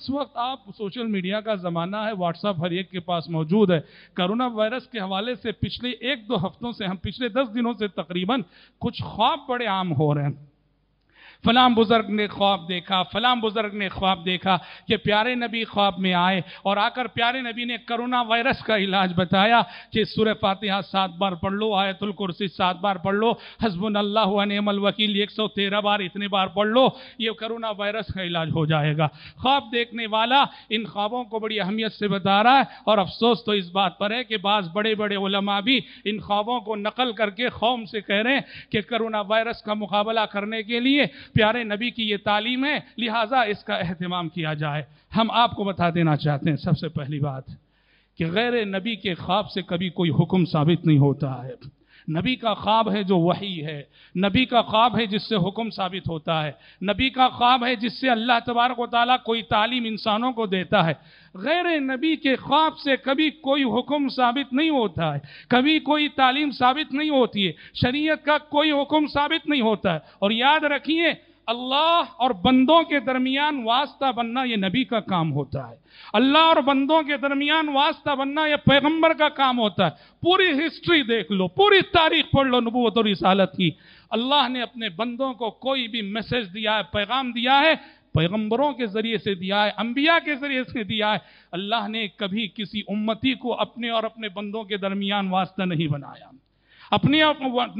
इस वक्त आप सोशल मीडिया का ज़माना है व्हाट्सअप हर एक के पास मौजूद है कोरोना वायरस के हवाले से पिछले एक दो हफ्तों से हम पिछले दस दिनों से तकरीबन कुछ ख्वाब बड़े आम हो रहे हैं फलाम बुज़ुर्ग ने ख्वाब देखा फ़लाम बुज़ुर्ग ने ख्वाब देखा कि प्यारे नबी ख्वाब में आए और आकर प्यारे नबी ने करोना वायरस का इलाज बताया कि सुर फातिहा सात बार पढ़ लो आयतुल कुर्सी सात बार पढ़ लो हजबन अल्लाहमल वकील एक सौ तेरह बार इतने बार पढ़ लो ये करोना वायरस का इलाज हो जाएगा ख्वाब देखने वाला इन ख्वाबों को बड़ी अहमियत से बता रहा है और अफसोस तो इस बात पर है कि बाज़ बड़े बड़े उलमा भी इन ख्वाबों को नकल करके कौम से कह रहे हैं कि करोना वायरस का मुकाबला करने के लिए प्यारे नबी की ये तालीम है लिहाजा इसका अहतमाम किया जाए हम आपको बता देना चाहते हैं सबसे पहली बात कि गैर नबी के ख्वाब से कभी कोई हुक्म साबित नहीं होता है नबी का ख्वाब है जो वही है नबी का ख्वाब है जिससे हुक्म साबित होता है नबी का ख्वाब है जिससे अल्लाह तबारक ताली कोई तालीम इंसानों को देता है गैर नबी के ख्वाब से कभी कोई हुक्म साबित नहीं होता है कभी कोई तालीम साबित नहीं होती है शरीयत का कोई हुक्म साबित नहीं होता है और याद रखिए अल्लाह और बंदों के दरमियान वास्ता बनना यह नबी का काम होता है अल्लाह और बंदों के दरमियान वास्ता बनना यह पैगंबर का काम होता है पूरी हिस्ट्री देख लो पूरी तारीख पढ़ लो नबूत और रिसालत की अल्लाह ने अपने बंदों को कोई भी मैसेज दिया है पैगाम दिया है पैगंबरों के ज़रिए से दिया है अंबिया के ज़रिए से दिया है अल्लाह ने कभी किसी उम्मती को अपने और अपने बंदों के दरमियान वास्ता नहीं बनाया अपनी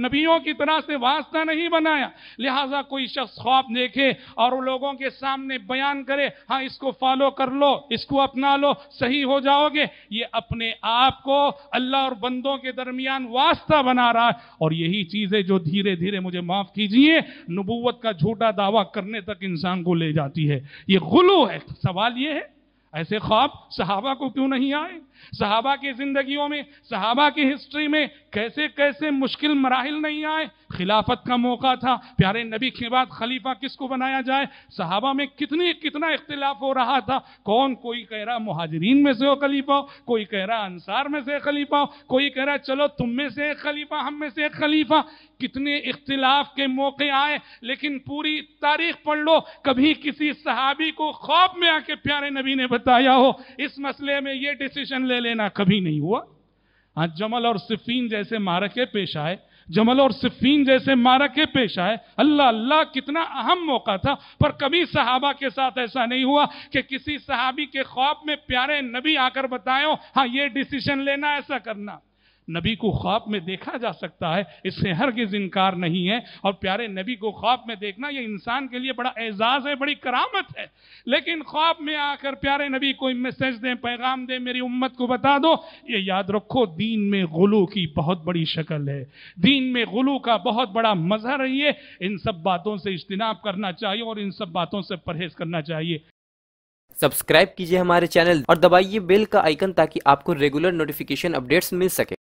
नबियों की तरह से वास्ता नहीं बनाया लिहाजा कोई शख्स ख्वाब देखे और लोगों के सामने बयान करे हाँ इसको फॉलो कर लो इसको अपना लो सही हो जाओगे ये अपने आप को अल्लाह और बंदों के दरमियान वास्ता बना रहा है और यही चीज़ें जो धीरे धीरे मुझे माफ़ कीजिए नबूवत का झूठा दावा करने तक इंसान को ले जाती है ये गुलू है सवाल ये है ऐसे ख्वाब सहाबा को क्यों नहीं आए सहाबा की जिंदगियों में सहाबा की हिस्ट्री में कैसे कैसे मुश्किल मराहल नहीं आए खिलाफत का मौका था प्यारे नबी के बाद खलीफा किसको बनाया जाए सहाबा में कितने कितना इख्तिलाफ हो रहा था कौन कोई कह रहा मुहाजरीन में से हो खलीफा हो कोई कह रहा अंसार में से खलीफा हो कोई कह रहा चलो तुम में से एक खलीफा हम में से एक खलीफा कितने इख्तिलाफ के मौके आए लेकिन पूरी तारीख पढ़ लो कभी किसी सहाबी को खौफ में आके प्यारे नबी ने बताया हो इस मसले में ये डिसीजन ले लेना कभी नहीं हुआ आज जमल और सिफीन जैसे मारके पेश आए जमल और सिफीन जैसे मारके के पेश आए अल्लाह अल्लाह कितना अहम मौका था पर कभी सहाबा के साथ ऐसा नहीं हुआ कि किसी सहाबी के ख्वाब में प्यारे नबी आकर बताए हाँ ये डिसीजन लेना ऐसा करना नबी को ख्वाब में देखा जा सकता है इससे हर किस इनकार नहीं है और प्यारे नबी को ख्वाब में देखना यह इंसान के लिए बड़ा एजाज है बड़ी करामत है लेकिन ख्वाब में आकर प्यारे नबी को मैसेज दें पैगाम दें मेरी उम्मत को बता दो ये याद रखो दीन में गुलू की बहुत बड़ी शक्ल है दीन में गुलू का बहुत बड़ा मजहर है ये इन सब बातों से इज्तनाब करना चाहिए और इन सब बातों से परहेज करना चाहिए सब्सक्राइब कीजिए हमारे चैनल और दबाइए बेल का आइकन ताकि आपको रेगुलर नोटिफिकेशन अपडेट्स मिल सके